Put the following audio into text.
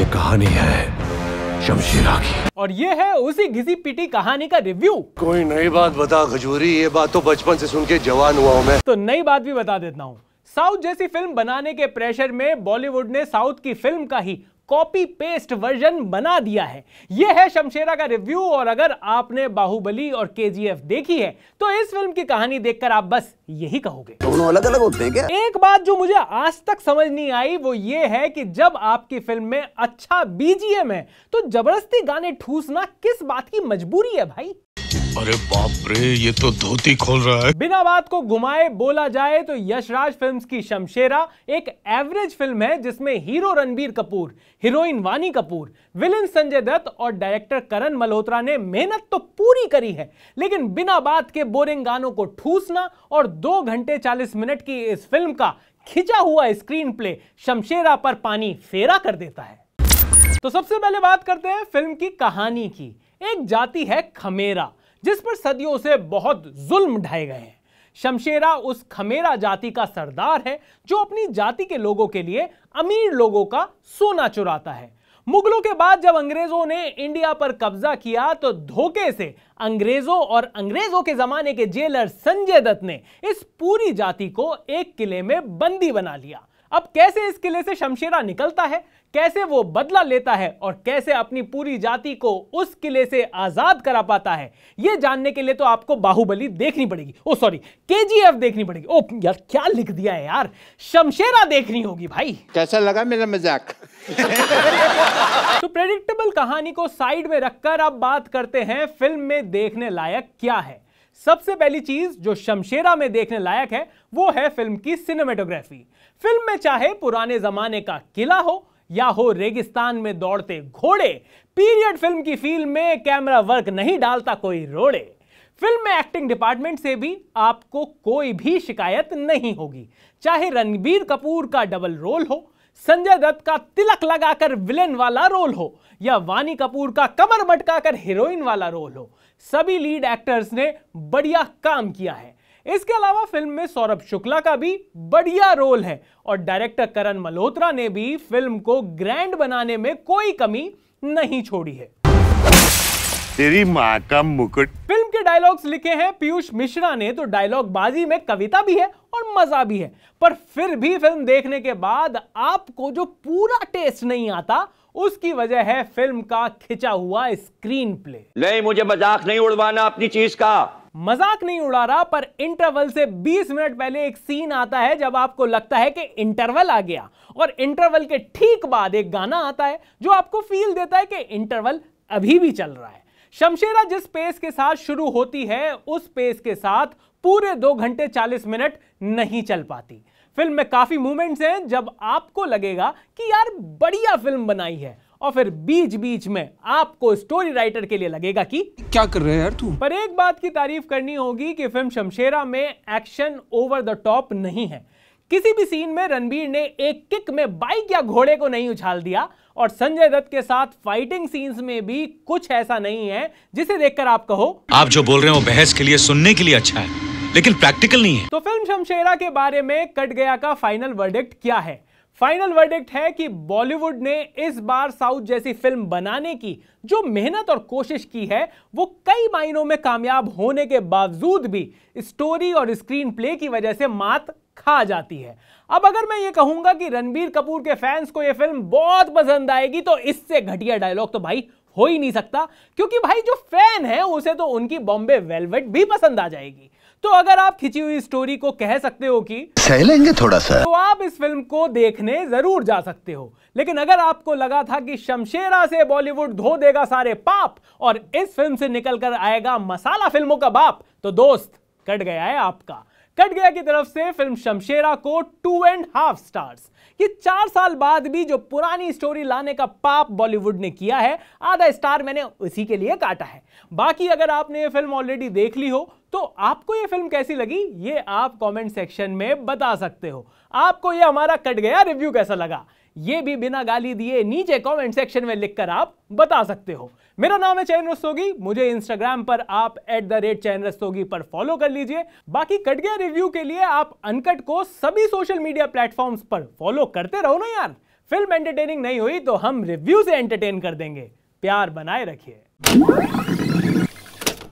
ये कहानी है शमशीरा की और ये है उसी घिसी पिटी कहानी का रिव्यू कोई नई बात बता खजूरी ये बात तो बचपन से सुन के जवान हुआ हूँ मैं तो नई बात भी बता देता हूँ साउथ जैसी फिल्म बनाने के प्रेशर में बॉलीवुड ने साउथ की फिल्म का ही कॉपी पेस्ट वर्जन बना दिया है यह है शमशेरा का रिव्यू और अगर आपने बाहुबली और के देखी है तो इस फिल्म की कहानी देखकर आप बस यही कहोगे दोनों तो अलग अलग होते हैं क्या एक बात जो मुझे आज तक समझ नहीं आई वो ये है कि जब आपकी फिल्म में अच्छा बीजीएम है तो जबरदस्ती गाने ठूसना किस बात की मजबूरी है भाई अरे बाप रे ये तो धोती खोल रहा है बिना बात को घुमाए बोला जाए तो यशराज फिल्म्स की शमशेरा एक एवरेज फिल्म है जिसमें हीरो रणबीर कपूर हीरोइन वानी कपूर विलन संजय दत्त और डायरेक्टर करण मल्होत्रा ने मेहनत तो पूरी करी है लेकिन बिना बात के बोरिंग गानों को ठूसना और दो घंटे चालीस मिनट की इस फिल्म का खिंचा हुआ स्क्रीन प्ले शमशेरा पर पानी फेरा कर देता है तो सबसे पहले बात करते हैं फिल्म की कहानी की एक जाति है खमेरा जिस पर सदियों से बहुत जुल्म ढाए गए हैं शमशेरा उस खमेरा जाति का सरदार है जो अपनी जाति के लोगों के लिए अमीर लोगों का सोना चुराता है मुगलों के बाद जब अंग्रेजों ने इंडिया पर कब्जा किया तो धोखे से अंग्रेजों और अंग्रेजों के जमाने के जेलर संजय दत्त ने इस पूरी जाति को एक किले में बंदी बना लिया अब कैसे इस किले से शमशेरा निकलता है कैसे वो बदला लेता है और कैसे अपनी पूरी जाति को उस किले से आजाद करा पाता है ये जानने के लिए तो आपको बाहुबली देखनी पड़ेगी ओ सॉरी केजीएफ देखनी पड़ेगी ओ यार क्या लिख दिया है यार शमशेरा देखनी होगी भाई कैसा लगा मेरा मजाक तो प्रेडिक्टेबल कहानी को साइड में रखकर आप बात करते हैं फिल्म में देखने लायक क्या है सबसे पहली चीज जो शमशेरा में देखने लायक है वो है फिल्म की सिनेमेटोग्राफी फिल्म में चाहे पुराने जमाने का किला हो या हो रेगिस्तान में दौड़ते घोड़े पीरियड फिल्म की फील में कैमरा वर्क नहीं डालता कोई रोड़े फिल्म में एक्टिंग डिपार्टमेंट से भी आपको कोई भी शिकायत नहीं होगी चाहे रणबीर कपूर का डबल रोल हो संजय दत्त का तिलक लगाकर विलेन वाला रोल हो या वानी कपूर का कमर मटकाकर हीरोइन वाला रोल हो सभी लीड एक्टर्स ने बढ़िया काम किया है इसके अलावा फिल्म में सौरभ शुक्ला का भी बढ़िया रोल है और डायरेक्टर करण मल्होत्रा ने भी फिल्म को ग्रैंड बनाने में कोई कमी नहीं छोड़ी है तेरी का मुकुट फिल्म के डायलॉग्स लिखे हैं पीयूष मिश्रा ने तो डायलॉग बाजी में कविता भी है और मजा भी है पर फिर भी फिल्म देखने के बाद आपको जो पूरा टेस्ट नहीं आता उसकी वजह है फिल्म का खिंचा हुआ स्क्रीन प्ले नहीं मुझे मजाक नहीं उड़वाना अपनी चीज का मजाक नहीं उड़ा रहा पर इंटरवल से 20 मिनट पहले एक सीन आता है जब आपको लगता है कि इंटरवल आ गया और इंटरवल के ठीक बाद एक गाना आता है जो आपको फील देता है कि इंटरवल अभी भी चल रहा है शमशेरा जिस पेस के साथ शुरू होती है उस पेस के साथ पूरे दो घंटे चालीस मिनट नहीं चल पाती फिल्म में काफी मूवमेंट्स हैं जब आपको लगेगा कि यार बढ़िया फिल्म बनाई है और फिर बीच बीच में आपको स्टोरी राइटर के लिए लगेगा कि क्या कर रहे हैं यार तू पर एक बात की तारीफ करनी होगी कि फिल्म शमशेरा में एक्शन ओवर द टॉप नहीं है किसी भी सीन में रणबीर ने एक किक में बाइक या घोड़े को नहीं उछाल दिया और संजय दत्त के साथ फाइटिंग सीन्स में भी कुछ ऐसा नहीं है जिसे देखकर आप कहो आप जो बोल रहे हो बहस के लिए सुनने के लिए अच्छा है लेकिन प्रैक्टिकल नहीं है तो फिल्म शमशेरा के बारे में कट गया का फाइनल वर्डिक्ट क्या है फाइनल वर्डिक्ट है कि बॉलीवुड ने इस बार साउथ जैसी फिल्म बनाने की जो मेहनत और कोशिश की है वो कई मायनों में कामयाब होने के बावजूद भी स्टोरी और स्क्रीन प्ले की वजह से मात खा जाती है अब अगर मैं ये कहूंगा कि रणबीर कपूर के फैंस को ये फिल्म बहुत पसंद आएगी तो इससे घटिया डायलॉग तो भाई हो ही नहीं सकता क्योंकि भाई जो फैन है उसे तो उनकी बॉम्बे वेलवेट भी पसंद आ जाएगी तो अगर आप खिंची हुई स्टोरी को कह सकते हो कि सह लेंगे थोड़ा सा तो आप इस फिल्म को देखने जरूर जा सकते हो लेकिन अगर आपको लगा था कि शमशेरा से बॉलीवुड धो देगा सारे पाप और इस फिल्म से निकलकर आएगा मसाला फिल्मों का बाप तो दोस्त कट गया है आपका कट गया की तरफ से फिल्म शमशेरा को टू एंड हाफ स्टार्स कि चार साल बाद भी जो पुरानी स्टोरी लाने का पाप बॉलीवुड ने किया है आधा स्टार मैंने उसी के लिए काटा है बाकी अगर आपने ये फिल्म ऑलरेडी देख ली हो तो आपको ये फिल्म कैसी लगी ये आप कमेंट सेक्शन में बता सकते हो आपको ये हमारा कट गया रिव्यू कैसा लगा ये भी बिना गाली दिए नीचे कमेंट सेक्शन में लिखकर आप बता सकते हो मेरा नाम है चैन रस्तोगी मुझे इंस्टाग्राम पर आप at the rate Chain Rastogi पर फॉलो कर लीजिए बाकी कट गया रिव्यू के लिए आप अनकट को सभी सोशल मीडिया प्लेटफॉर्म्स पर फॉलो करते रहो ना यार फिल्म एंटरटेनिंग नहीं हुई तो हम रिव्यू से एंटरटेन कर देंगे प्यार बनाए रखिए